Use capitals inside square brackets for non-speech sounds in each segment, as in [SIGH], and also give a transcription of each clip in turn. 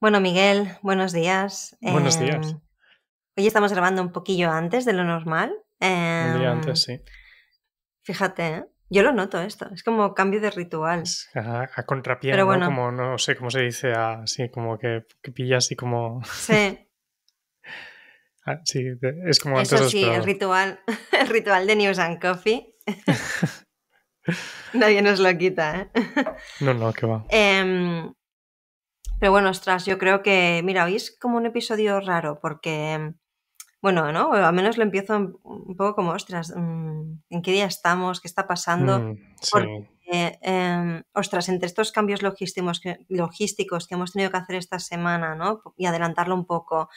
Bueno, Miguel, buenos días. Buenos días. Em, hoy estamos grabando un poquillo antes de lo normal. un día em, antes, sí. Fíjate, ¿eh? yo lo noto esto, es como cambio de ritual. A, contrapié, ¿no? Bueno. Como, no sé cómo se dice, así como que, pillas pilla así como... Sí. [LAUGHS] Ah, sí, es como antes Eso sí, el ritual, [LAUGHS] el ritual de News and Coffee. [LAUGHS] Nadie nos lo quita, ¿eh? No, no, que va. Em, pero bueno, ostras, yo creo que, mira, hoy es como un episodio raro porque, bueno, ¿no? Al menos lo empiezo un poco como, ostras, mm, ¿en qué día estamos? ¿Qué está pasando? Mm, em, ostras, entre estos cambios logísticos que, logísticos que hemos tenido que hacer esta semana, ¿no? Y adelantarlo un poco.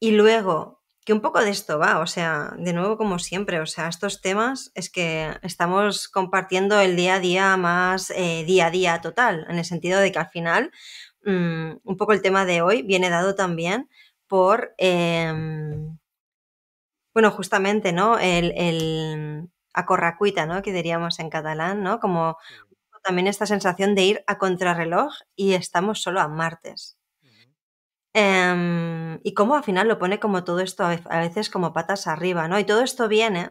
Y luego, que un poco de esto va, o sea, de nuevo como siempre, o sea, estos temas es que estamos compartiendo el día a día más eh, día a día total, en el sentido de que al final, Mm, un poco el tema de hoy viene dado también por, em, bueno, justamente, ¿no? El, el acorracuita, ¿no? Que diríamos en catalán, ¿no? Como también esta sensación de ir a contrarreloj y estamos solo a martes. Em, y cómo al final lo pone como todo esto a veces como patas arriba, ¿no? Y todo esto viene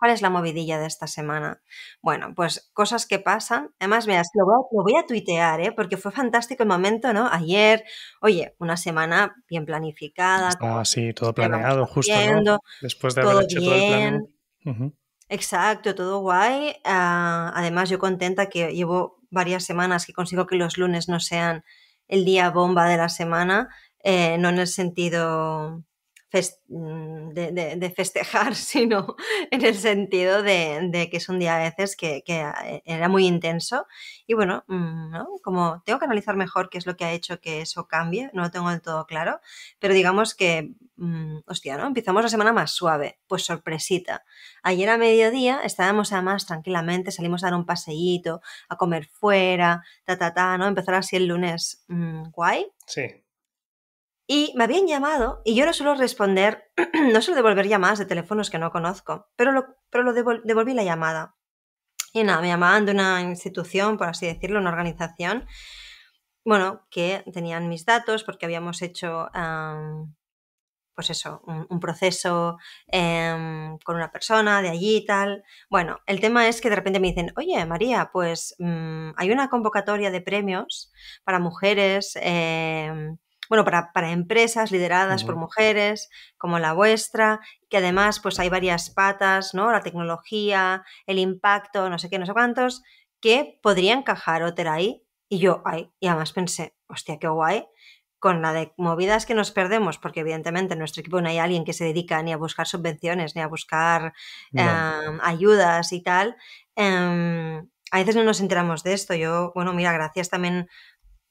¿Cuál es la movidilla de esta semana? Bueno, pues cosas que pasan. Además, veas, lo voy a, lo tuitear, ¿eh? porque fue fantástico el momento, ¿no? Ayer, oye, una semana bien planificada. Ah, como así todo planeado, justo. Después de haber hecho todo el plan. Exacto, todo guay. Ah, además, yo contenta que llevo varias semanas que consigo que los lunes no sean el día bomba de la semana, eh, no en el sentido Mm, de, festejar, [LAUGHS] sino en el sentido de, que es un día a veces que, eh, era muy intenso. Y bueno, mm, como tengo que analizar mejor qué es lo que ha hecho que eso cambie, no lo tengo del todo claro, pero digamos que, mm, hostia, ¿no? Empezamos la semana más suave, pues sorpresita. Ayer a mediodía estábamos además tranquilamente, salimos a dar un paseíto, a comer fuera, ta, ta, ta, ¿no? Empezar así el lunes, guay. Sí. Y me habían llamado y yo no suelo responder, [CLEARS THROAT] no suelo devolver llamadas de teléfonos que no conozco, pero lo, pero lo devolví la llamada. Y nada, me llamaban de una institución, por así decirlo, una organización, bueno, que tenían mis datos porque habíamos hecho, pues eso, un, proceso em, con una persona de allí y tal. Bueno, el tema es que de repente me dicen, oye, María, pues mm, hay una convocatoria de premios para mujeres. Em, bueno, para, empresas lideradas por mujeres como la vuestra, que además pues hay varias patas, ¿no? La tecnología, el impacto, no sé qué, no sé cuántos, que podría encajar Otter ahí. Y yo, ay, y además pensé, hostia, qué guay, con la de movidas que nos perdemos, porque evidentemente en nuestro equipo no hay alguien que se dedica ni a buscar subvenciones, ni a buscar em, ayudas y tal. Em, a veces no nos enteramos de esto. Yo, bueno, mira, gracias también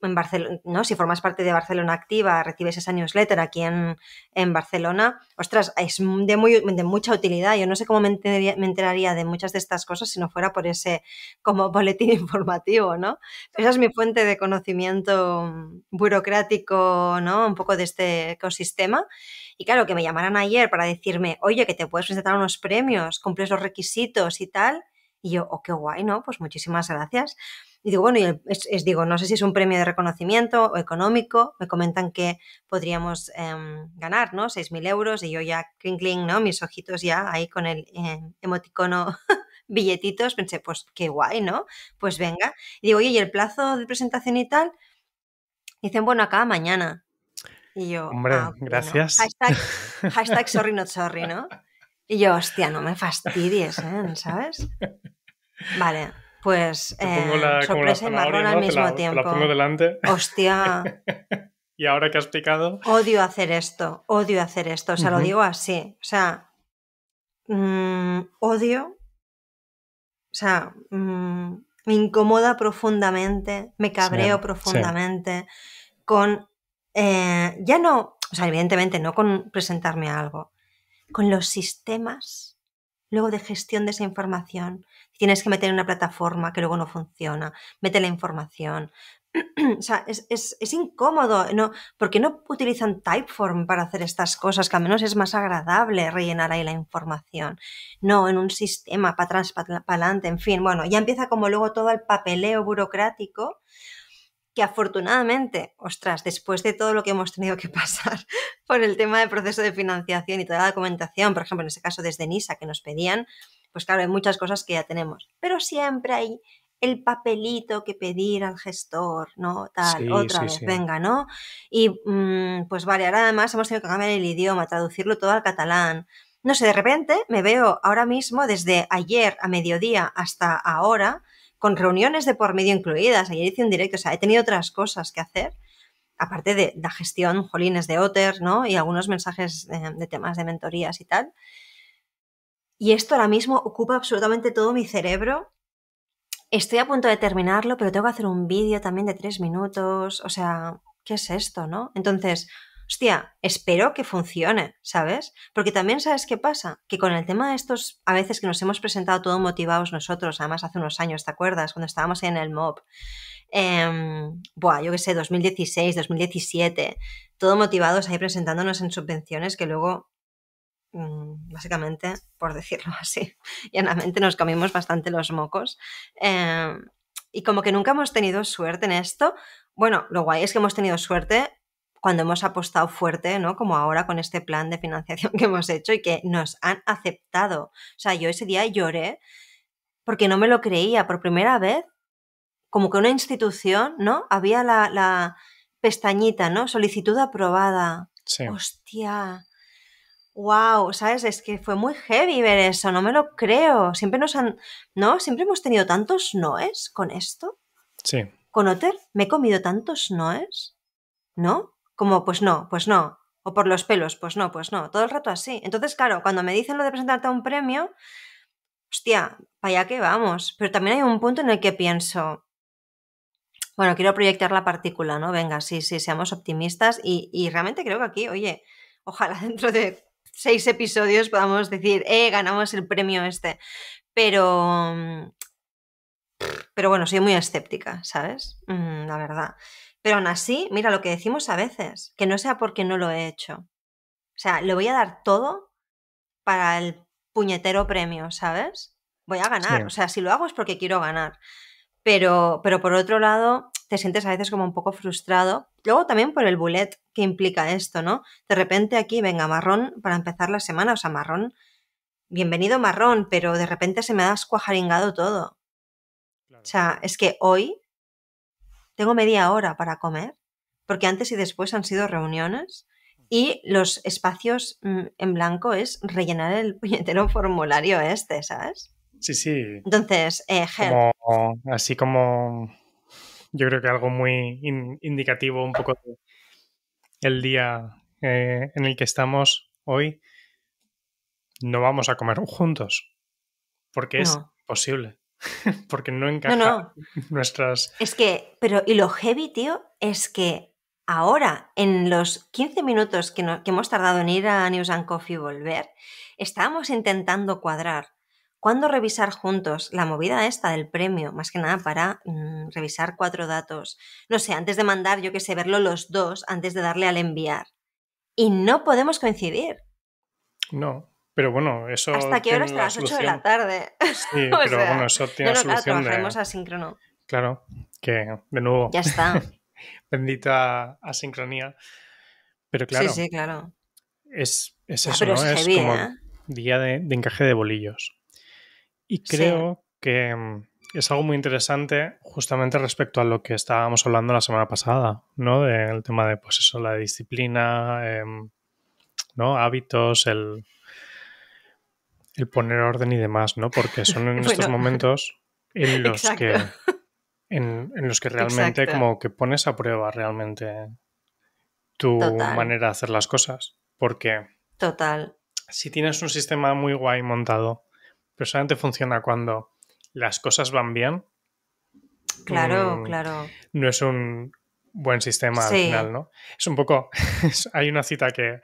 en Barcelona, ¿no? si formas parte de Barcelona Activa, recibes esa newsletter aquí en, en Barcelona, ostras, es de, mucha utilidad. Yo no sé cómo me enteraría, de muchas de estas cosas si no fuera por ese como [LAUGHS] boletín informativo, ¿no? Esa es mi fuente de conocimiento burocrático, ¿no? Un poco de este ecosistema. Y claro, que me llamaran ayer para decirme, oye, que te puedes presentar unos premios, cumples los requisitos y tal y yo, oh, qué guay, ¿no? Pues muchísimas gracias. Y digo, bueno, y es, digo, no sé si es un premio de reconocimiento o económico, me comentan que podríamos em, ganar, ¿no? 6.000 euros y yo ya, cling, ¿no? Mis ojitos ya ahí con el em, emoticono [LAUGHS] billetitos, pensé, pues qué guay, ¿no? Pues venga. Y digo, oye, ¿y el plazo de presentación y tal? Dicen, bueno, acá mañana. Y yo, Hombre, ah, gracias. [LAUGHS] hashtag sorry not sorry, ¿no? Y yo, hostia, no me fastidies, ¿eh? ¿sabes? Vale, pues eh, la, sorpresa y al mismo tiempo. pongo delante. Hostia. [LAUGHS] y ahora que has picado. Odio hacer esto, odio hacer esto. O sea, lo digo así. O sea, mm, odio. O sea, mm, me incomoda profundamente, me cabreo profundamente con. Eh, ya no. O sea, evidentemente no con presentarme algo, con los sistemas luego de gestión de esa información. Tienes que meter en una plataforma que luego no funciona, mete la información. [CLEARS THROAT] o sea, es, incómodo, ¿no? ¿Por qué no utilizan Typeform para hacer estas cosas? Que al menos es más agradable rellenar ahí la información. No, en un sistema, para atrás, adelante, en fin. Bueno, ya empieza como luego todo el papeleo burocrático que afortunadamente, ostras, después de todo lo que hemos tenido que pasar [LAUGHS] por el tema del proceso de financiación y toda la documentación, por ejemplo, en ese caso desde NISA que nos pedían, pues claro, hay muchas cosas que ya tenemos, pero siempre hay el papelito que pedir al gestor, ¿no? Tal, otra vez, venga, ¿no? Y mm, pues vale, ahora además hemos tenido que cambiar el idioma, traducirlo todo al catalán. No sé, de repente me veo ahora mismo, desde ayer a mediodía hasta ahora, con reuniones de por medio incluidas. Ayer hice un directo, o sea, he tenido otras cosas que hacer, aparte de la gestión, jolines de Otter, ¿no? Y algunos mensajes eh, de, temas de mentorías y tal. Y esto ahora mismo ocupa absolutamente todo mi cerebro. Estoy a punto de terminarlo, pero tengo que hacer un vídeo también de tres minutos. O sea, ¿qué es esto, no? Entonces, hostia, espero que funcione, ¿sabes? Porque también sabes qué pasa, que con el tema de estos, a veces que nos hemos presentado todo motivados nosotros, además hace unos años, ¿te acuerdas? Cuando estábamos ahí en el MOB, eh, buah, yo qué sé, 2016, 2017, todo motivados ahí presentándonos en subvenciones que luego mm, básicamente, por decirlo [LAUGHS] así, llanamente nos comimos bastante los mocos. Em, y como que nunca hemos tenido suerte en esto, bueno, lo guay es que hemos tenido suerte cuando hemos apostado fuerte, ¿no? Como ahora con este plan de financiación [LAUGHS] que hemos hecho y que nos han aceptado. O sea, yo ese día lloré porque no me lo creía. Por primera vez, como que una institución, ¿no? Había la, pestañita, ¿no? Solicitud aprobada. Sí. Hostia. Wow, ¿sabes? Es que fue muy heavy ver eso, no me lo creo. Siempre nos han, ¿no? Siempre hemos tenido tantos noes con esto. Sí. Con Otter me he comido tantos noes, ¿no? como pues no, pues no, o por los pelos, pues no, pues no, todo el rato así. Entonces, claro, cuando me dicen lo de presentarte a un premio, hostia, para allá que vamos, pero también hay un punto en el que pienso, bueno, quiero proyectar la partícula, ¿no? Venga, sí, sí, seamos optimistas y, realmente creo que aquí, oye, ojalá [LAUGHS] dentro de seis episodios podamos decir, eh, ganamos el premio este. Pero, mm, pero bueno, soy muy escéptica, ¿sabes? Mm, la verdad. Pero aún así, mira lo que decimos a veces, que no sea porque no lo he hecho. O sea, le voy a dar todo para el puñetero premio, ¿sabes? Voy a ganar. O sea, si lo hago es porque quiero ganar. Pero, pero por otro lado, te sientes a veces como un poco frustrado. Luego también por el bullet que implica esto, ¿no? De repente aquí, venga, marrón para empezar la semana, o sea, marrón. Bienvenido marrón, pero de repente se me ha escuajaringado todo. O sea, es que hoy tengo media hora para comer, porque antes y después han sido reuniones y los espacios mm, en blanco es rellenar el [LAUGHS] puñetero formulario este, ¿sabes? Sí, sí. Entonces, eh, así como yo creo que algo muy indicativo un poco del el día eh, en el que estamos hoy, no vamos a comer juntos, porque es posible. [LAUGHS] porque no encaja no, no. [LAUGHS] nuestras. Es que, pero, y lo heavy, tío, es que ahora, en los 15 minutos que, que hemos tardado en ir a News Coffee y volver, estábamos intentando cuadrar cuándo revisar juntos la movida esta del premio, más que nada para mm, revisar cuatro datos. No sé, antes de mandar, yo que sé, verlo los dos, antes de darle al enviar. Y no podemos coincidir. No, pero bueno, eso. ¿Hasta qué hora? Hasta las 8 de la tarde. Sí, [LAUGHS] pero bueno, eso tiene no, solución. Claro, de... asíncrono. Claro, que de nuevo. Ya está. [LAUGHS] bendita asincronía. Pero claro. Sí, sí, claro. Es, es ah, eso, ¿no? Es, como ¿eh? día de, de, encaje de bolillos. Y creo que mm, es algo muy interesante justamente respecto a lo que estábamos hablando la semana pasada, ¿no? Del tema de, pues eso, la disciplina, em, ¿no? Hábitos, el el poner orden y demás, ¿no? Porque son en [LAUGHS] estos momentos [LAUGHS] en los que en, los que realmente como que pones a prueba realmente tu manera de hacer las cosas, porque Total. Si tienes un sistema muy guay montado, pero solamente funciona cuando las cosas van bien. Claro, mm, claro. No es un buen sistema al final, ¿no? Es un poco [LAUGHS] hay una cita que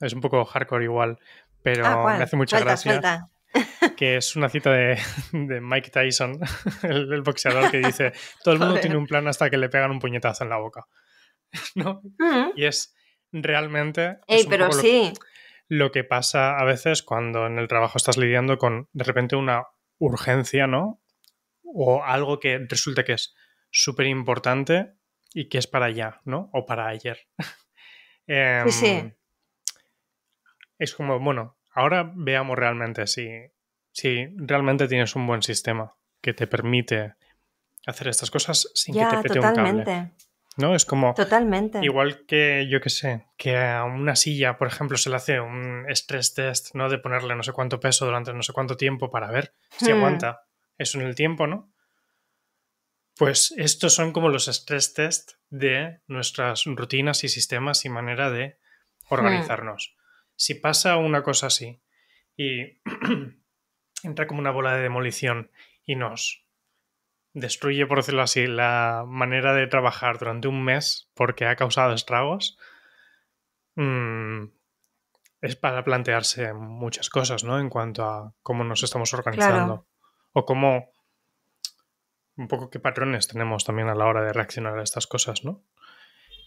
es un poco hardcore igual, pero ah, me hace mucha gracia. [LAUGHS] que es una cita de, Mike Tyson, [LAUGHS] el, boxeador que dice, todo el mundo tiene un plan hasta que le pegan un puñetazo en la boca. [LAUGHS] ¿No? Mm. Y es realmente... pero sí. Lo, que pasa a veces cuando en el trabajo estás lidiando con de repente una urgencia, ¿no? O algo que resulta que es súper importante y que es para ya, ¿no? O para ayer. sí, sí. Em, es como, bueno, ahora veamos realmente si, si realmente tienes un buen sistema que te permite hacer estas cosas sin que te pete un cable. ¿No? Es como. Totalmente. Igual que, yo qué sé, que a una silla, por ejemplo, se le hace un stress test, ¿no? De ponerle no sé cuánto peso durante no sé cuánto tiempo para ver si hmm. aguanta eso en el tiempo, ¿no? Pues estos son como los stress test de nuestras rutinas y sistemas y manera de hmm. organizarnos si pasa una cosa así y [CLEARS THROAT] entra como una bola de demolición y nos destruye, por decirlo así, la manera de trabajar durante un mes porque ha causado estragos, mm, es para plantearse muchas cosas, ¿no? En cuanto a cómo nos estamos organizando o cómo un poco qué patrones tenemos también a la hora de reaccionar a estas cosas, ¿no?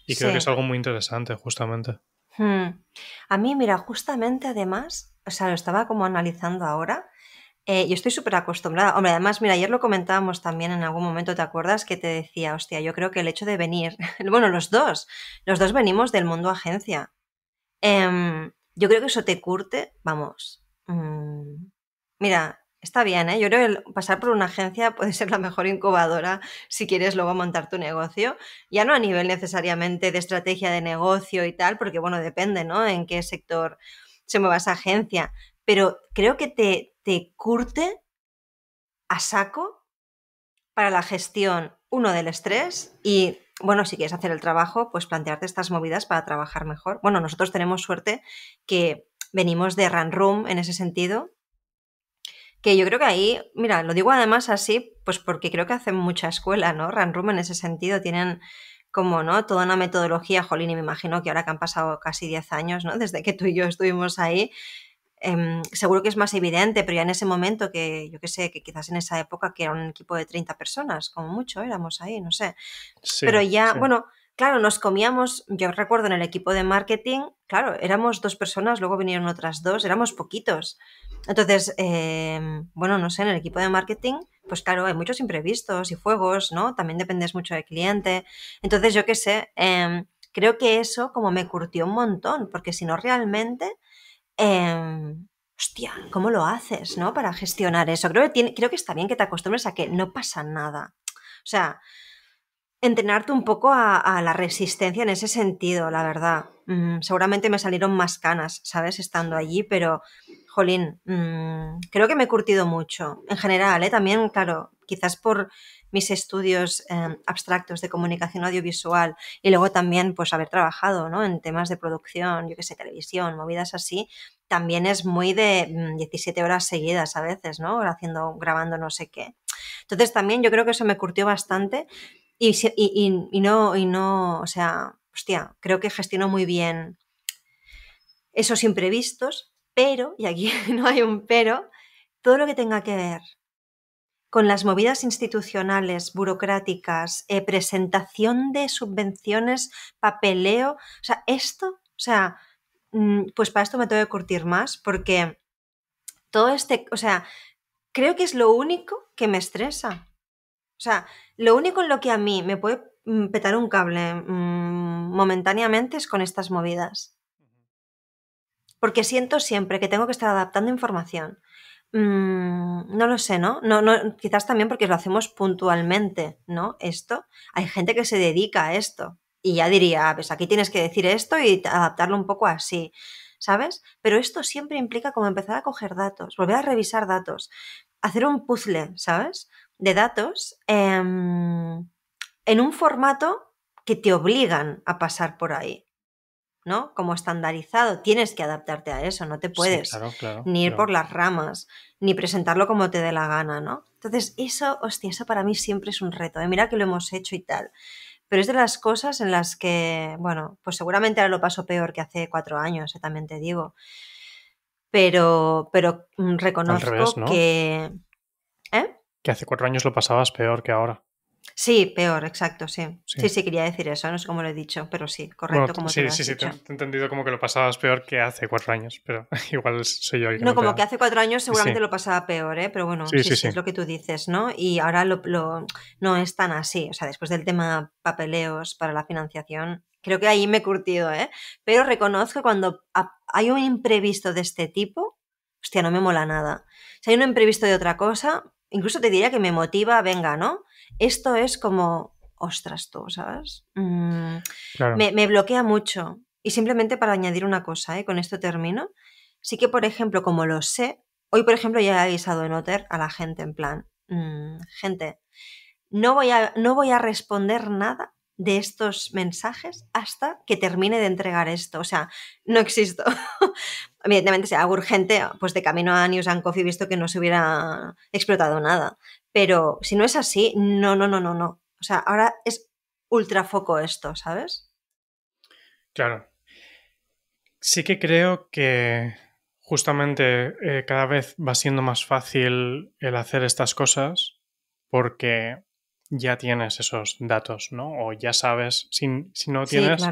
Y creo que es algo muy interesante, justamente. Hmm. A mí, mira, justamente además, o sea, lo estaba como analizando ahora. Eh, yo estoy súper acostumbrada. Hombre, además, mira, ayer lo comentábamos también en algún momento, ¿te acuerdas? Que te decía, hostia, yo creo que el hecho de venir, [LAUGHS] bueno, los dos, los dos venimos del mundo agencia. Em, yo creo que eso te curte, vamos. Mm, mira, Está bien, ¿eh? yo creo que pasar por una agencia puede ser la mejor incubadora si quieres luego montar tu negocio. Ya no a nivel necesariamente de estrategia de negocio y tal, porque bueno, depende, ¿no? En qué sector se mueva esa agencia. Pero creo que te, curte a saco para la gestión, uno, del estrés y, bueno, si quieres hacer el trabajo, pues plantearte estas movidas para trabajar mejor. Bueno, nosotros tenemos suerte que venimos de Run Room en ese sentido que yo creo que ahí, mira, lo digo además así, pues porque creo que hacen mucha escuela, ¿no? Room en ese sentido tienen como, ¿no? Toda una metodología, jolín, y me imagino que ahora que han pasado casi 10 años, ¿no? [LAUGHS] Desde que tú y yo estuvimos ahí, em, seguro que es más evidente, pero ya en ese momento que, yo qué sé, que quizás en esa época que era un equipo de 30 personas, como mucho éramos ahí, no sé. Sí, pero ya, bueno, Claro, nos comíamos, yo recuerdo en el equipo de marketing, claro, éramos dos personas, luego vinieron otras dos, éramos poquitos. Entonces, em, bueno, no sé, en el equipo de marketing, pues claro, hay muchos imprevistos y fuegos, ¿no? También dependes mucho del cliente. Entonces, yo qué sé, em, creo que eso como me curtió un montón, porque si no realmente, em, hostia, ¿cómo lo haces, ¿no? Para gestionar eso. Creo que, creo que está bien que te acostumbres a que no pasa nada. O sea, entrenarte un poco a, la resistencia en ese sentido, la verdad. Mm, seguramente me salieron más canas, ¿sabes? Estando allí, pero, jolín, mm, creo que me he curtido mucho. En general, ¿eh? También, claro, quizás por mis estudios em, abstractos de comunicación audiovisual y luego también pues haber trabajado ¿no? en temas de producción, yo qué sé, televisión, movidas así, también es muy de 17 mm, horas seguidas a veces, ¿no? Haciendo, grabando no sé qué. Entonces también yo creo que eso me curtió bastante, y, no, y no, o sea, hostia, creo que gestionó muy bien esos imprevistos, pero, y aquí [LAUGHS] no hay un pero, todo lo que tenga que ver con las movidas institucionales, burocráticas, eh, presentación de subvenciones, papeleo, o sea, esto, o sea, mm, pues para esto me tengo que curtir más, porque todo este, o sea, creo que es lo único que me estresa, o sea, lo único en lo que a mí me puede mm, petar un cable mm, momentáneamente es con estas movidas. Porque siento siempre que tengo que estar adaptando información. Mm, no lo sé, ¿no? ¿no? No, Quizás también porque lo hacemos puntualmente, ¿no? Esto. Hay gente que se dedica a esto. Y ya diría, ah, pues aquí tienes que decir esto y adaptarlo un poco así. ¿Sabes? Pero esto siempre implica como empezar a coger datos, volver a revisar datos, hacer un puzzle, ¿sabes? de datos em, en un formato que te obligan a pasar por ahí. ¿no? Como estandarizado, tienes que adaptarte a eso, no te puedes ni ir por las ramas, ni presentarlo como te dé la gana, ¿no? Entonces, eso, hostia, eso para mí siempre es un reto, ¿eh? mira que lo hemos hecho y tal, pero es de las cosas en las que, bueno, pues seguramente ahora lo paso peor que hace cuatro años, ¿eh? también te digo, pero, pero reconozco que... ¿Eh? Que hace cuatro años lo pasabas peor que ahora. Sí, peor, exacto, sí. Sí, sí, quería decir eso, no es como lo he dicho, pero sí, correcto. como sí, sí, sí, te, he entendido como que lo pasabas peor que hace cuatro años, pero [LAUGHS] igual soy yo. que no, como que hace cuatro años seguramente lo pasaba peor, ¿eh? pero bueno, sí, sí, es lo que tú dices, ¿no? Y ahora lo, no es tan así, o sea, después del tema papeleos para la financiación, creo que ahí me he curtido, ¿eh? Pero reconozco cuando hay un imprevisto de este tipo, hostia, no me mola nada. Si hay un imprevisto de otra cosa, incluso te diría que me motiva, venga, ¿no? Esto es como, ostras tú, ¿sabes? Mm, me, bloquea mucho. Y simplemente para añadir una cosa, ¿eh? con esto termino. Sí que, por ejemplo, como lo sé, hoy, por ejemplo, ya he avisado en Otter a la gente en plan, mm, gente, no voy, a, no voy a responder nada de estos mensajes hasta que termine de entregar esto. O sea, no existo. [LAUGHS] evidentemente sea algo urgente, pues de camino a News and Coffee visto que no se hubiera explotado nada. Pero si no es así, no, no, no, no, no. O sea, ahora es ultra foco esto, ¿sabes? Claro. Sí que creo que justamente eh, cada vez va siendo más fácil el hacer estas cosas porque ya tienes esos datos, ¿no? O ya sabes, si, no tienes,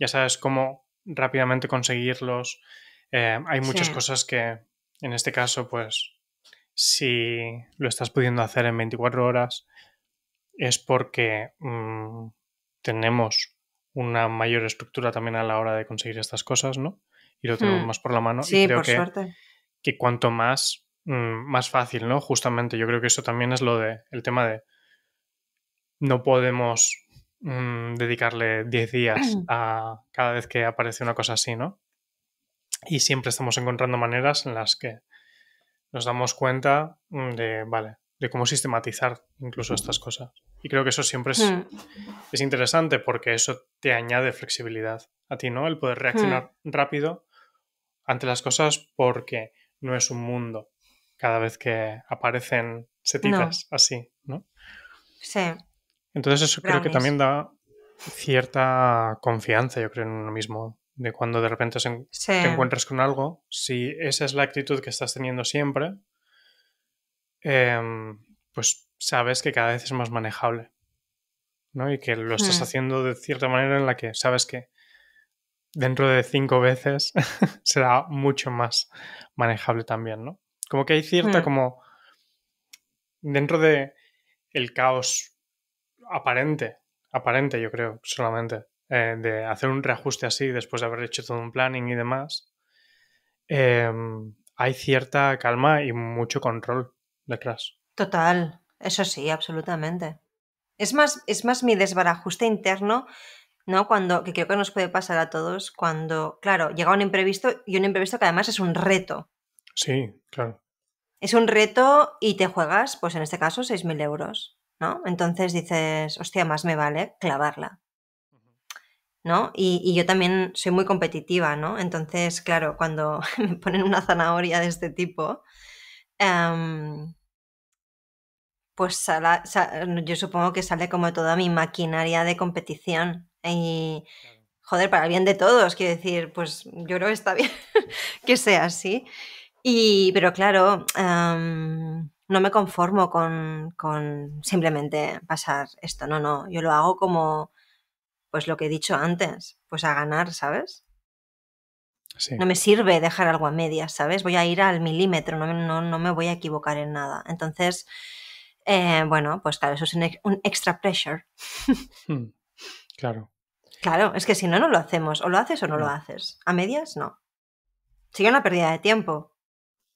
ya sabes cómo rápidamente conseguirlos, eh, hay muchas cosas que, en este caso, pues, si lo estás pudiendo hacer en 24 horas, es porque mm, tenemos una mayor estructura también a la hora de conseguir estas cosas, ¿no? Y lo tenemos mm. más por la mano. Sí, y creo por que, suerte. que cuanto más, mm, más fácil, ¿no? Justamente, yo creo que eso también es lo de el tema de no podemos dedicarle 10 días [CLEARS THROAT] a cada vez que aparece una cosa así, ¿no? Y siempre estamos encontrando maneras en las que nos damos cuenta mm, de, vale, de cómo sistematizar incluso estas cosas. Y creo que eso siempre es, hmm. interesante porque eso te añade flexibilidad a ti, ¿no? El poder reaccionar hmm. rápido ante las cosas porque no es un mundo cada vez que aparecen setitas así, ¿no? Sí. Entonces eso creo que también da cierta confianza, yo creo, en uno mismo de cuando de repente te encuentras con algo, si esa es la actitud que estás teniendo siempre, em, pues sabes que cada vez es más manejable. ¿no? Y que lo estás hmm. haciendo de cierta manera en la que sabes que dentro de cinco veces [LAUGHS] será mucho más manejable también, ¿no? Como que hay cierta hmm. como dentro de el caos aparente, aparente yo creo solamente eh, de hacer un reajuste así después de haber hecho todo un planning y demás, em, hay cierta calma y mucho control detrás. Total, eso sí, absolutamente. Es más, es más mi desbarajuste interno, ¿no? Cuando, que creo que nos puede pasar a todos, cuando, claro, llega un imprevisto y un imprevisto que además es un reto. Sí, claro. Es un reto y te juegas, pues en este caso, 6.000 euros, ¿no? Entonces dices, hostia, más me vale clavarla. ¿no? Y, yo también soy muy competitiva, ¿no? Entonces, claro, cuando [LAUGHS] me ponen una zanahoria de este tipo, em, pues yo supongo que sale como toda mi maquinaria de competición. Y, joder, para el bien de todos, quiero decir, pues yo creo que está bien [LAUGHS] que sea así. Y, pero claro, em, no me conformo con simplemente pasar esto, no, no, yo lo hago como pues lo que he dicho antes, pues a ganar, ¿sabes? No me sirve dejar algo a medias, ¿sabes? Voy a ir al milímetro, no, no, me voy a equivocar en nada. Entonces, eh, bueno, pues claro, eso es un, extra pressure. [LAUGHS] Hmm, claro. Claro, es que si no, no lo hacemos. O lo haces o no, lo hmm. haces. A medias, no. Sigue una pérdida de tiempo.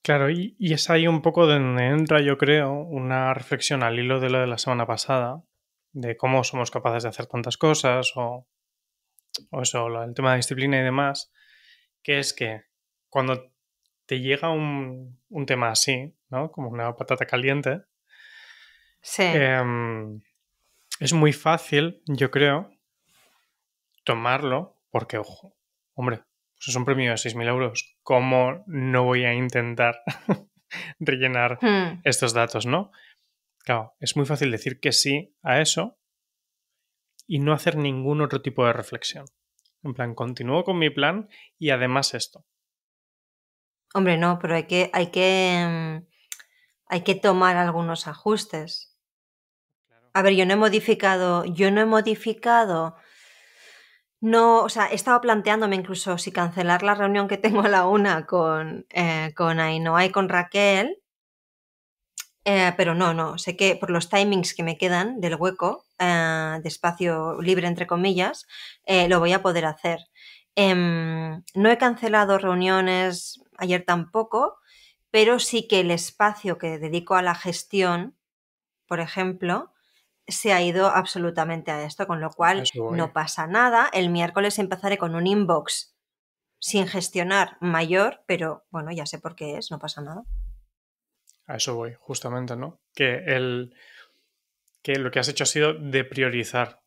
Claro, y, y, es ahí un poco donde entra, yo creo, una reflexión al hilo de lo de la semana pasada, de cómo somos capaces de hacer tantas cosas o, eso, el tema de disciplina y demás, que es que cuando te llega un, tema así, ¿no? Como una patata caliente, sí. Em, es muy fácil, yo creo, tomarlo porque, ojo, hombre, pues es un premio de 6.000 euros, ¿cómo no voy a intentar [LAUGHS] rellenar hmm. estos datos, no? Claro, es muy fácil decir que sí a eso y no hacer ningún otro tipo de reflexión. En plan, continúo con mi plan y además esto. Hombre, no, pero hay que, hay que, em, hay que tomar algunos ajustes. A ver, yo no he modificado, yo no he modificado, no, o sea, he estado planteándome incluso si cancelar la reunión que tengo a la una con, eh, con Ainhoa y con Raquel, eh, pero no, no, sé que por los timings que me quedan del hueco, eh, de espacio libre entre comillas, eh, lo voy a poder hacer. Em, no he cancelado reuniones ayer tampoco, pero sí que el espacio que dedico a la gestión, por ejemplo, se ha ido absolutamente a esto, con lo cual no pasa nada. El miércoles empezaré con un inbox sin gestionar mayor, pero bueno, ya sé por qué es, no pasa nada a eso voy, justamente, ¿no? Que, el, que lo que has hecho ha sido de priorizar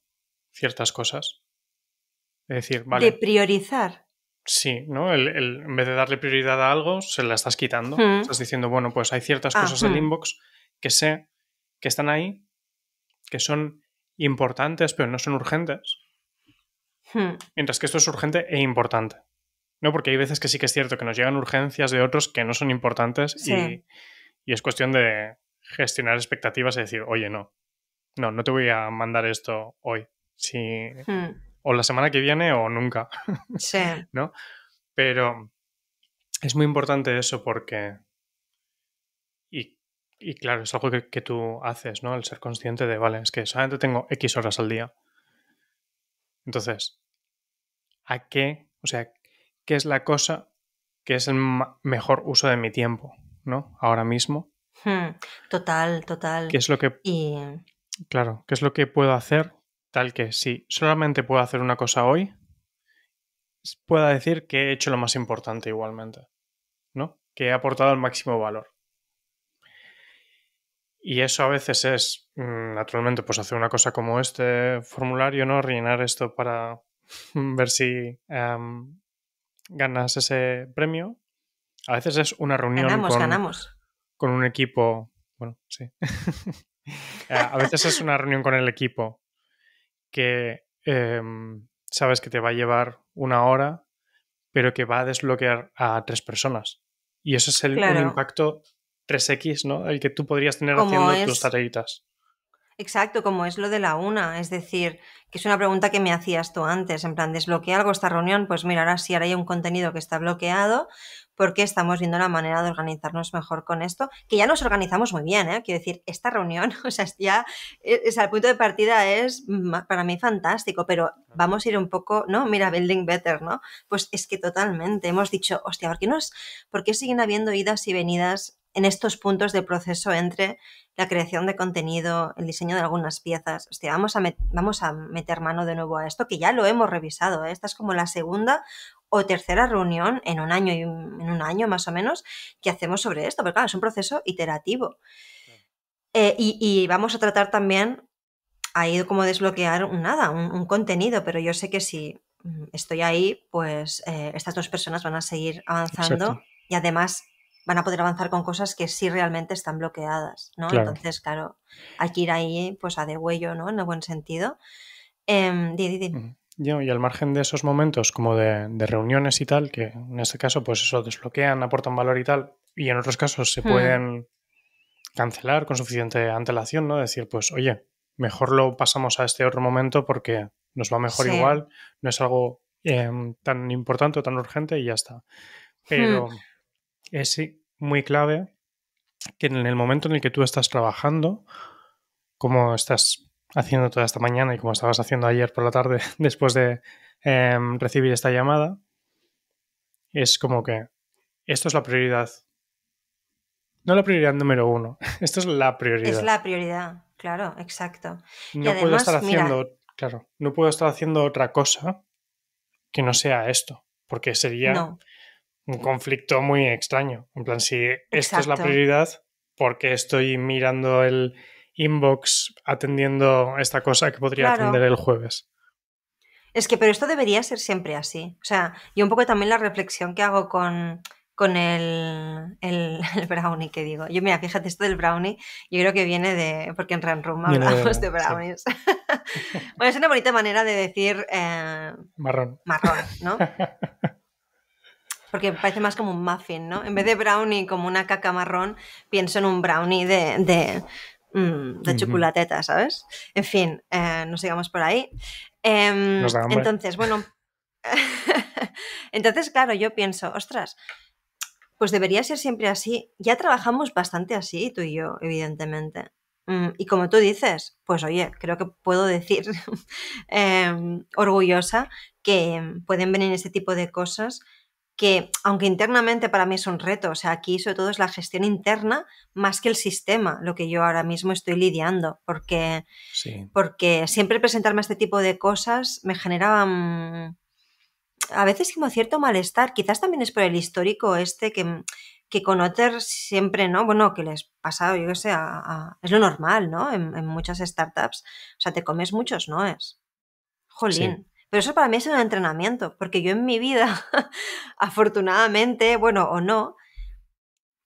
ciertas cosas. Es decir, vale. De priorizar. Sí, ¿no? El, en vez de darle prioridad a algo, se la estás quitando. Hmm. Estás diciendo, bueno, pues hay ciertas cosas en el inbox que sé que están ahí, que son importantes, pero no son urgentes. Hmm. Mientras que esto es urgente e importante. ¿no? Porque hay veces que sí que es cierto que nos llegan urgencias de otros que no son importantes y, y es cuestión de gestionar expectativas y decir, oye, no, no, no te voy a mandar esto hoy. Hmm. O la semana que viene o nunca. [LAUGHS] ¿No? Pero es muy importante eso porque. Y, claro, es algo que, que, tú haces, ¿no? El ser consciente de, vale, es que solamente tengo X horas al día. Entonces, ¿a qué? O sea, ¿qué es la cosa que es el mejor uso de mi tiempo? ¿no? Ahora mismo. Hmm, total, total. ¿Qué es lo que... Claro, ¿qué es lo que puedo hacer? Tal que si solamente puedo hacer una cosa hoy, pueda decir que he hecho lo más importante igualmente, ¿no? Que he aportado el máximo valor. Y eso a veces es, mm, naturalmente, pues hacer una cosa como este formulario, ¿no? Rellenar esto para [LAUGHS] ver si em, ganas ese premio a veces es una reunión con, un equipo. Bueno, sí. [LAUGHS] Eh, a veces es una reunión con el equipo que em, sabes que te va a llevar una hora, pero que va a desbloquear a tres personas. Y eso es el, un impacto 3X, ¿no? El que tú podrías tener haciendo tus tareitas. Exacto, como es lo de la una, es decir, que es una pregunta que me hacías tú antes, en plan, ¿desbloquea algo esta reunión? Pues mira, ahora sí, ahora hay un contenido que está bloqueado, porque estamos viendo la manera de organizarnos mejor con esto, que ya nos organizamos muy bien, ¿eh? quiero decir, esta reunión, [LAUGHS] o sea, ya es, al punto de partida es para mí fantástico, pero vamos a ir un poco, ¿no? Mira, building better, ¿no? Pues es que totalmente, hemos dicho, hostia, ¿por qué, nos, ¿por qué siguen habiendo idas y venidas en estos puntos de proceso entre la creación de contenido, el diseño de algunas piezas. vamos a, vamos a meter mano de nuevo a esto, que ya lo hemos revisado. ¿eh? Esta es como la segunda o tercera reunión en un año, en un año más o menos, que hacemos sobre esto, porque claro, es un proceso iterativo. Eh, y, vamos a tratar también ahí como desbloquear nada, un, contenido, pero yo sé que si mm, estoy ahí, pues eh, estas dos personas van a seguir avanzando y además van a poder avanzar con cosas que sí realmente están bloqueadas, ¿no? Entonces, claro, hay que ir ahí pues a de huello, ¿no? En el buen sentido. Em, Yo, y al margen de esos momentos como de, reuniones y tal, que en este caso pues eso desbloquean, aportan valor y tal, y en otros casos se hmm. pueden cancelar con suficiente antelación, ¿no? Decir, pues oye, mejor lo pasamos a este otro momento porque nos va mejor igual, no es algo em, tan importante o tan urgente y ya está. Hmm. Pero es muy clave que en el momento en el que tú estás trabajando, como estás haciendo toda esta mañana y como estabas haciendo ayer por la tarde [LAUGHS] después de em, recibir esta llamada, es como que esto es la prioridad. No la prioridad número uno, [LAUGHS] esto es la prioridad. Es la prioridad, claro, exacto. No puedo estar haciendo, claro, no puedo estar haciendo otra cosa que no sea esto, porque sería un conflicto muy extraño. En plan, si esta es la prioridad, porque estoy mirando el inbox atendiendo esta cosa que podría atender el jueves? Es que, pero esto debería ser siempre así. O sea, y un poco también la reflexión que hago con, con [LAUGHS] el, brownie que digo. Yo, mira, fíjate, esto del brownie, yo creo que viene de. Porque en Ranrum hablamos de, brownies. [LAUGHS] bueno, es una bonita manera de decir. Eh, marrón. Marrón, ¿no? [LAUGHS] porque parece más como un muffin, ¿no? En vez de brownie como una caca marrón, pienso en un brownie de, de, mm, chocolateta, ¿sabes? En fin, eh, nos no sigamos por ahí. Em, entonces, bueno, [LAUGHS] entonces, claro, yo pienso, ostras, pues debería ser siempre así. Ya trabajamos bastante así, tú y yo, evidentemente. Mm, y como tú dices, pues oye, creo que puedo decir [LAUGHS] em, orgullosa que pueden venir ese tipo de cosas que aunque internamente para mí es un reto, o sea, aquí sobre todo es la gestión interna más que el sistema, lo que yo ahora mismo estoy lidiando, porque, porque siempre presentarme este tipo de cosas me generaban mm, a veces como cierto malestar, quizás también es por el histórico este que, mm, con Otter siempre, ¿no? Bueno, que les pasa, yo qué sé, es lo normal, ¿no? En, muchas startups, o sea, te comes muchos noes. Jolín. Pero eso para mí es un entrenamiento, porque yo en mi vida, [LAUGHS] afortunadamente, bueno o no,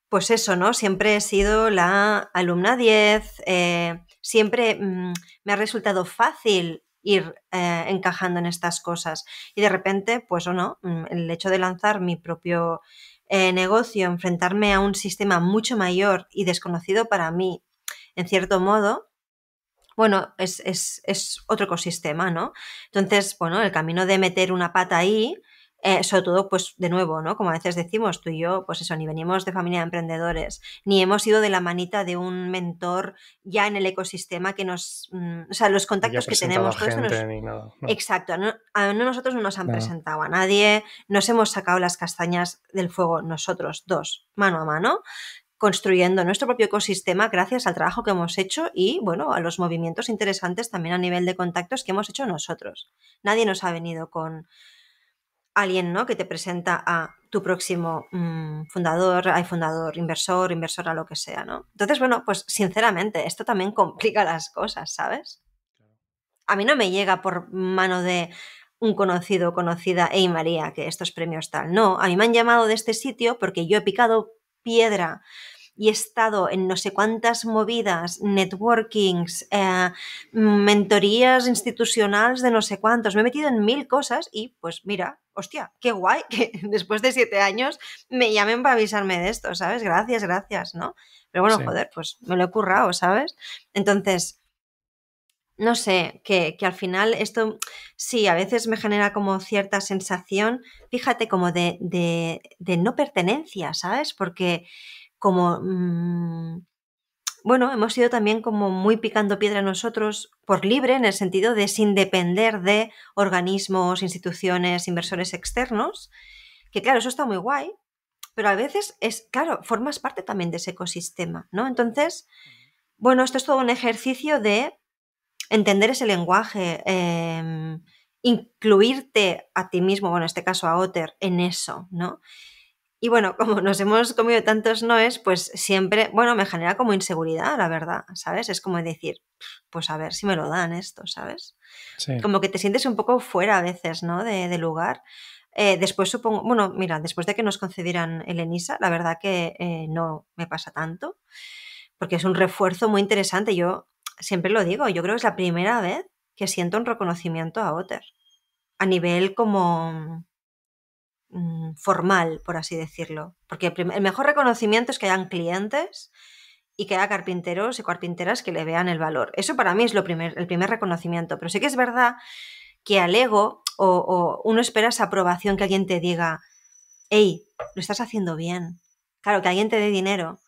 pues eso, ¿no? Siempre he sido la alumna 10, eh, siempre mm, me ha resultado fácil ir eh, encajando en estas cosas. Y de repente, pues o no, mm, el hecho de lanzar mi propio eh, negocio, enfrentarme a un sistema mucho mayor y desconocido para mí, en cierto modo, bueno, es, otro ecosistema, ¿no? Entonces, bueno, el camino de meter una pata ahí, eh, sobre todo, pues de nuevo, ¿no? Como a veces decimos, tú y yo, pues eso, ni venimos de familia de emprendedores, ni hemos ido de la manita de un mentor ya en el ecosistema que nos. Mm, o sea, los contactos que tenemos, todo nos, Exacto, a nosotros no nos han presentado a nadie, nos hemos sacado las castañas del fuego nosotros dos, mano a mano construyendo nuestro propio ecosistema gracias al trabajo que hemos hecho y, bueno, a los movimientos interesantes también a nivel de contactos que hemos hecho nosotros. Nadie nos ha venido con alguien, ¿no? Que te presenta a tu próximo mm, fundador, hay fundador, inversor, inversora, lo que sea, ¿no? Entonces, bueno, pues sinceramente, esto también [LAUGHS] complica las cosas, ¿sabes? A mí no me llega por mano de un conocido, conocida, ¡Ey, María, que estos premios tal. No, a mí me han llamado de este sitio porque yo he picado piedra y he estado en no sé cuántas movidas, networkings, eh, mentorías institucionales de no sé cuántos, me he metido en mil cosas y pues mira, hostia, qué guay que [LAUGHS] después de siete años me llamen para avisarme de esto, ¿sabes? Gracias, gracias, ¿no? Pero bueno, joder, pues me lo he currado, ¿sabes? Entonces, no sé, que, que, al final esto sí, a veces me genera como cierta sensación, fíjate, como de, de, no pertenencia, ¿sabes? Porque como... Mm, bueno, hemos ido también como muy picando piedra nosotros por libre, en el sentido de sin depender de organismos, instituciones, inversores externos, que claro, eso está muy guay, pero a veces es, claro, formas parte también de ese ecosistema, ¿no? Entonces, bueno, esto es todo un ejercicio de entender ese lenguaje, em, incluirte a ti mismo, bueno, en este caso a Otter, en eso, ¿no? Y bueno, [LAUGHS] como nos hemos comido tantos noes, pues siempre, bueno, me genera como inseguridad, la verdad, ¿sabes? Es como decir, pues a ver si me lo dan esto, ¿sabes? Como que te sientes un poco fuera a veces, ¿no? De, lugar. Eh, después supongo, bueno, mira, después de que nos concedieran el ENISA, la verdad que eh, no me pasa tanto, porque es un refuerzo muy interesante. Yo siempre lo digo, yo creo que es la primera vez que siento un reconocimiento a Otter, a nivel como mm, formal, por así decirlo. Porque el, mejor reconocimiento es que hayan clientes y que haya carpinteros y carpinteras que le vean el valor. Eso para mí es lo primer, el primer reconocimiento. Pero sé que es verdad que al ego o, uno espera esa aprobación que alguien te diga, hey, lo estás haciendo bien. Claro, que alguien te dé dinero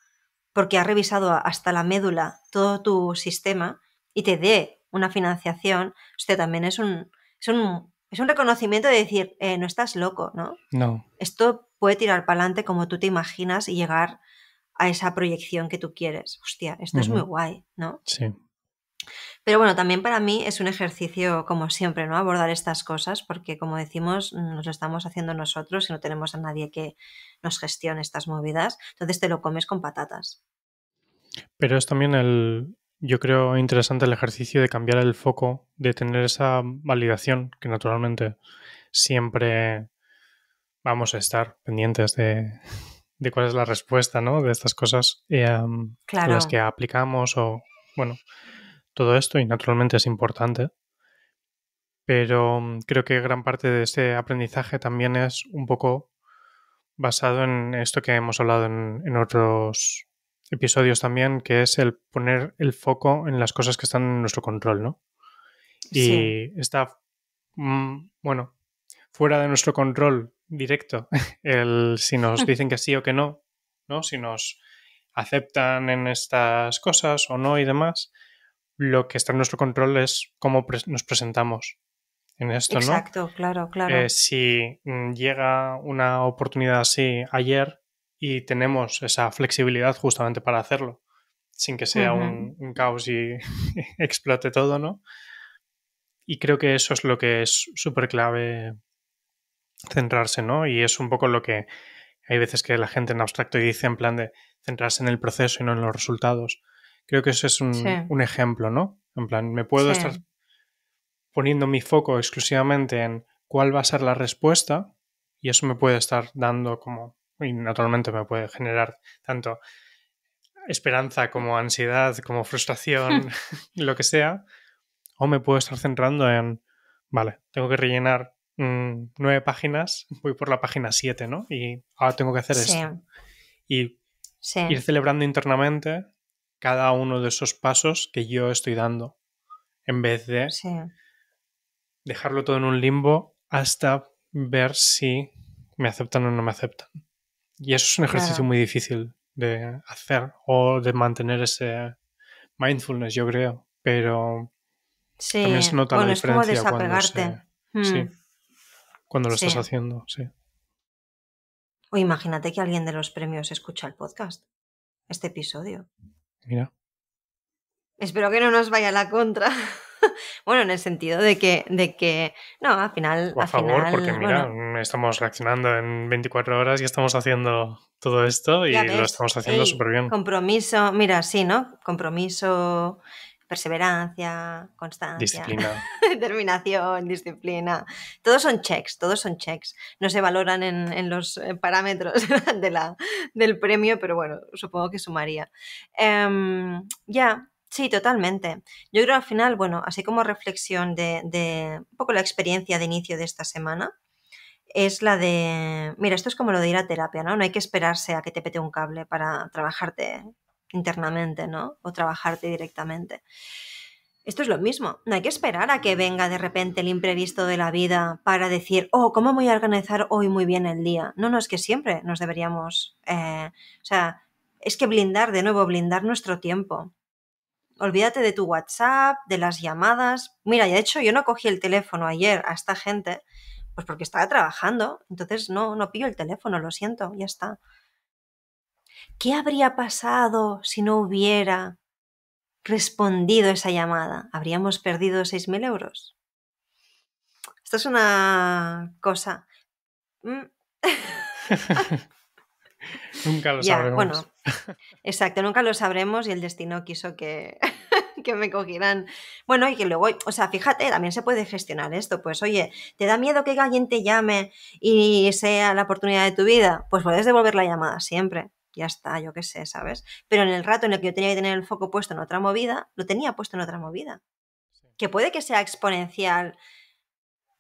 porque ha revisado hasta la médula todo tu sistema y te dé una financiación, usted también es un, es un, es un reconocimiento de decir, eh, no estás loco, ¿no? No. Esto puede tirar para adelante como tú te imaginas y llegar a esa proyección que tú quieres. Hostia, esto es muy guay, ¿no? Sí. Pero bueno, también para mí es un ejercicio, como siempre, ¿no? Abordar estas cosas, porque como decimos, nos lo estamos haciendo nosotros y no tenemos a nadie que nos gestione estas movidas. Entonces te lo comes con patatas. Pero es también el, yo creo, interesante el ejercicio de cambiar el foco, de tener esa validación, que naturalmente siempre vamos a estar pendientes de, cuál es la respuesta, ¿no? De estas cosas eh, las que aplicamos o, bueno, todo esto y naturalmente es importante, pero mm, creo que gran parte de este aprendizaje también es un poco basado en esto que hemos hablado en, otros episodios también, que es el poner el foco en las cosas que están en nuestro control, ¿no? Y está, mm, bueno, fuera de nuestro control directo, [LAUGHS] el si nos [LAUGHS] dicen que sí o que no, ¿no? Si nos aceptan en estas cosas o no y demás, lo que está en nuestro control es cómo nos presentamos en esto, ¿no? Exacto, claro, claro. Eh, si mm, llega una oportunidad así ayer y tenemos esa flexibilidad justamente para hacerlo, sin que sea un, un, caos y [LAUGHS] explote todo, ¿no? Y creo que eso es lo que es súper clave centrarse, ¿no? Y es un poco lo que hay veces que la gente en abstracto dice en plan de centrarse en el proceso y no en los resultados. Creo que eso es un, ejemplo, ¿no? En plan, me puedo estar poniendo mi foco exclusivamente en cuál va a ser la respuesta y eso me puede estar dando como, y naturalmente me puede generar tanto esperanza como ansiedad, como frustración, [LAUGHS] [LAUGHS] lo que sea, o me puedo estar centrando en, vale, tengo que rellenar mm, nueve páginas, voy por la página siete, ¿no? Y ahora tengo que hacer eso. esto. Y ir celebrando internamente cada uno de esos pasos que yo estoy dando, en vez de dejarlo todo en un limbo hasta ver si me aceptan o no me aceptan. Y eso es un ejercicio muy difícil de hacer o de mantener ese mindfulness, yo creo, pero también se nota la cuando, sí, mm. cuando lo estás haciendo, O imagínate que alguien de los premios escucha el podcast, este episodio. Mira. Espero que no nos vaya la contra. [LAUGHS] bueno, en el sentido de que, de que no, al final. favor, porque mira, mm, estamos reaccionando en 24 horas y estamos haciendo todo esto y lo estamos haciendo súper bien. Compromiso, mira, sí, ¿no? Compromiso, perseverancia, constancia, [LAUGHS] determinación, disciplina. Todos son checks, todos son checks. No se valoran en, los eh, parámetros [LAUGHS] de la, del premio, pero bueno, supongo que sumaría. Em, ya, Sí, totalmente. Yo creo al final, bueno, así como reflexión de, de, un poco la experiencia de inicio de esta semana, es la de, mira, esto es como lo de ir a terapia, ¿no? No hay que esperarse a que te pete un cable para trabajarte internamente, ¿no? O trabajarte directamente. Esto es lo mismo, no hay que esperar a que venga de repente el imprevisto de la vida para decir, oh, ¿cómo voy a organizar hoy muy bien el día? No, no, es que siempre nos deberíamos, eh, o sea, es que blindar, de nuevo, blindar nuestro tiempo. Olvídate de tu WhatsApp, de las llamadas. Mira, de hecho yo no cogí el teléfono ayer a esta gente, pues porque estaba trabajando, entonces no, no pillo el teléfono, lo siento, ya está. ¿Qué habría pasado si no hubiera respondido esa llamada? ¿Habríamos perdido 6.000 euros? Esto es una cosa. Mm. [LAUGHS] nunca lo sabremos. Bueno, exacto, nunca lo sabremos y el destino quiso que, [LAUGHS] que me cogieran. Bueno, y que luego, o sea, fíjate, también se puede gestionar esto. Pues oye, ¿te da miedo que alguien te llame y sea la oportunidad de tu vida? Pues puedes devolver la llamada siempre ya está, yo qué sé, ¿sabes? Pero en el rato en el que yo tenía que tener el foco puesto en otra movida, lo tenía puesto en otra movida. Que puede que sea exponencial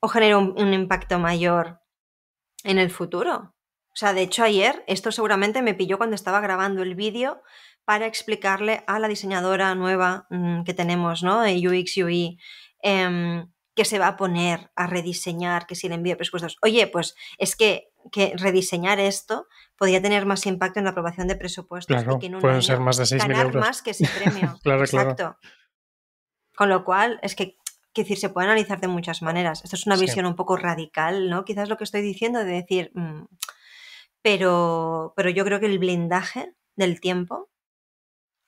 o genere un, impacto mayor en el futuro. O sea, de hecho ayer esto seguramente me pilló cuando estaba grabando el vídeo para explicarle a la diseñadora nueva mm, que tenemos, ¿no? UX, UI, em, que se va a poner a rediseñar, que si le envío presupuestos. Oye, pues es que que rediseñar esto podría tener más impacto en la aprobación de presupuestos pueden ser más de 6 ganar más que ese premio. [LAUGHS] Exacto. Con lo cual, es que, decir, se puede analizar de muchas maneras. Esto es una visión un poco radical, ¿no? Quizás lo que estoy diciendo de decir, mm, pero, pero yo creo que el blindaje del tiempo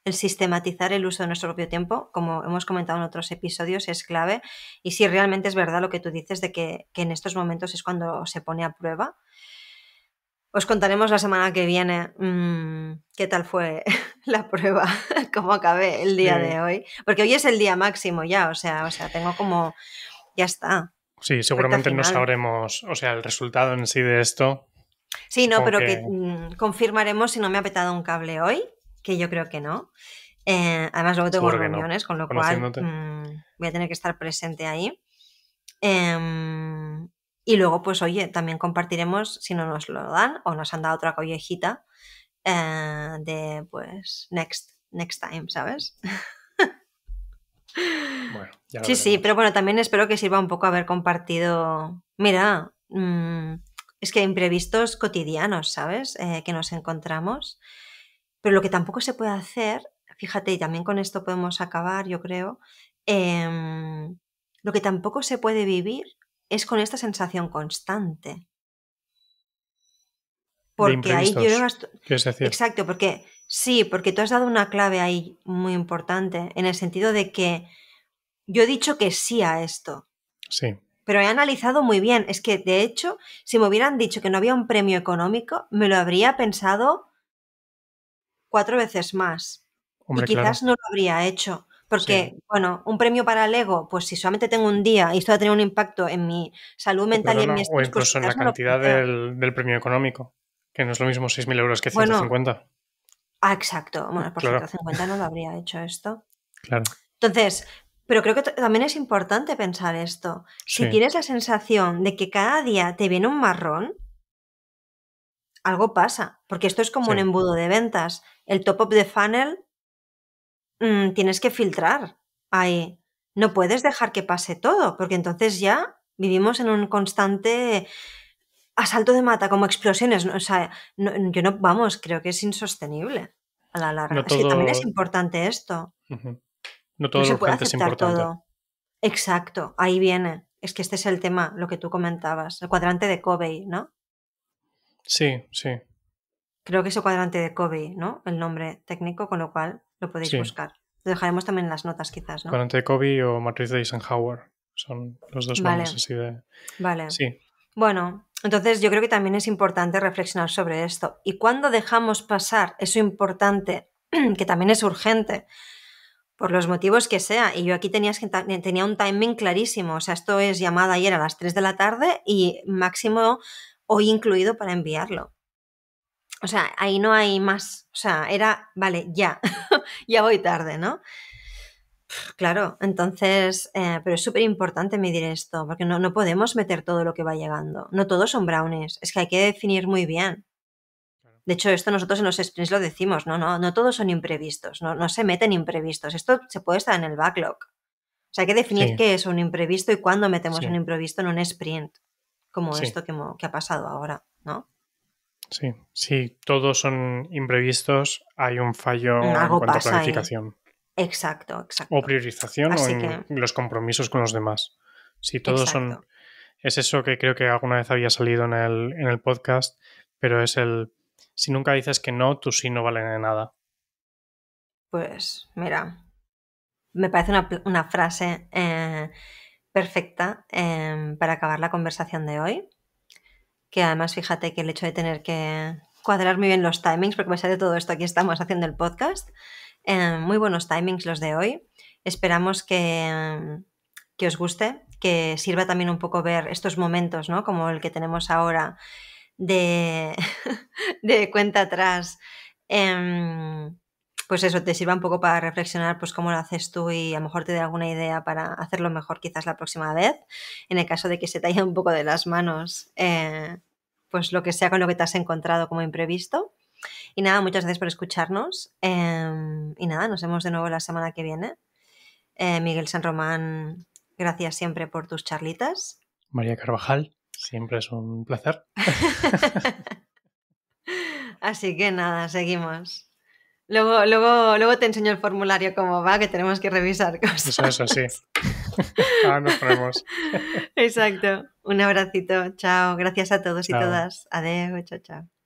el sistematizar el uso de nuestro propio tiempo, como hemos comentado en otros episodios, es clave. Y si realmente es verdad lo que tú dices de que, en estos momentos es cuando se pone a prueba. Os contaremos la semana que viene mm, qué tal fue [LAUGHS] la prueba, [LAUGHS] cómo acabé el día de hoy. Porque hoy es el día máximo ya, o sea, o sea, tengo como. Ya está. Sí, seguramente no sabremos, o sea, el resultado en sí de esto. Sí, no, pero que mm, confirmaremos si no me ha petado un cable hoy que yo creo que no. Eh, además, luego tengo reuniones, con lo cual mm, voy a tener que estar presente ahí. Em, y luego, pues oye, también compartiremos, si no nos lo dan o nos han dado otra collejita, eh, de pues next, next time, ¿sabes? [LAUGHS] sí, sí, pero bueno, también espero que sirva un poco haber compartido. Mira, mm, es que imprevistos cotidianos, ¿sabes? Eh, que nos encontramos. Pero lo que tampoco se puede hacer, fíjate, y también con esto podemos acabar, yo creo, em, lo que tampoco se puede vivir es con esta sensación constante. Porque ahí yo Exacto, porque sí, porque tú has dado una clave ahí muy importante, en el sentido de que yo he dicho que sí a esto. Sí. Pero he analizado muy bien. Es que, de hecho, si me hubieran dicho que no había un premio económico, me lo habría pensado cuatro veces más. y quizás no lo habría hecho. Porque, bueno, un premio para el pues si solamente tengo un día y esto va a tener un impacto en mi salud mental y en mi estrés, O pues incluso en la cantidad del, premio económico, que no es lo mismo 6.000 euros que 150. ah, exacto. Bueno, por 150 no lo habría hecho esto. Claro. Entonces, pero creo que también es importante pensar esto. Si tienes la sensación de que cada día te viene un marrón, algo pasa, porque esto es como un embudo de ventas el top of the funnel, mm, tienes que filtrar ahí. No puedes dejar que pase todo, porque entonces ya vivimos en un constante asalto de mata, como explosiones. ¿no? O sea, yo no, vamos, creo que es insostenible a la larga. también es importante esto. No todo se puede aceptar es todo. Exacto, ahí viene. Es que este es el tema, lo que tú comentabas, el cuadrante de Kobe, ¿no? Sí, sí. Creo que es el cuadrante de Kobe, ¿no? El nombre técnico, con lo cual lo podéis buscar. Lo dejaremos también en las notas, quizás, ¿no? Cuadrante de Kobe o matriz de Eisenhower. Son los dos vale. nombres así de. Vale. Sí. Bueno, entonces yo creo que también es importante reflexionar sobre esto. ¿Y cuando dejamos pasar eso importante, [CLEARS THROAT] que también es urgente, por los motivos que sea? Y yo aquí tenía un timing clarísimo. O sea, esto es llamada ayer a las 3 de la tarde y máximo hoy incluido para enviarlo. O sea, ahí no hay más. O sea, era, vale, ya, [LAUGHS] ya voy tarde, ¿no? Claro, entonces, eh, pero es súper importante medir esto, porque no, no podemos meter todo lo que va llegando. No todos son brownies, es que hay que definir muy bien. De hecho, esto nosotros en los sprints lo decimos, no, no, no todos son imprevistos, no, se meten imprevistos. Esto se puede estar en el backlog. O sea, hay que definir qué es un imprevisto y cuándo metemos un imprevisto en un sprint, como esto que ha pasado ahora, ¿no? Sí, si todos son imprevistos, hay un fallo en cuanto a planificación. Exacto, exacto. O priorización o los compromisos con los demás. Si todos son... Es eso que creo que alguna vez había salido en el, en el podcast, pero es el... Si nunca dices que no, tú sí no vale de nada. Pues mira, me parece una, frase eh, perfecta em, para acabar la conversación de hoy que además fíjate que el hecho de tener que cuadrar muy bien los timings, porque a pesar de todo esto aquí estamos haciendo el podcast, em, muy buenos timings los de hoy. Esperamos que, os guste, que sirva también un poco ver estos momentos, Como el que tenemos ahora de, [LAUGHS] cuenta atrás. Em, pues eso te sirva un poco para reflexionar pues cómo lo haces tú y a lo mejor te dé alguna idea para hacerlo mejor quizás la próxima vez, en el caso de que se te haya un poco de las manos, eh, pues lo que sea con lo que te has encontrado como imprevisto. Y nada, muchas gracias por escucharnos em, y nada, nos vemos de nuevo la semana que viene. Eh, Miguel San Román, gracias siempre por tus charlitas. María Carvajal, siempre es un placer. [LAUGHS] Así que nada, seguimos. Luego, luego, luego te enseño el formulario como va, que tenemos que revisar cosas. Eso, sí. [LAUGHS] Ahora nos ponemos. Exacto. Un abracito. Chao. Gracias a todos y todas. Adiós. Chao, chao.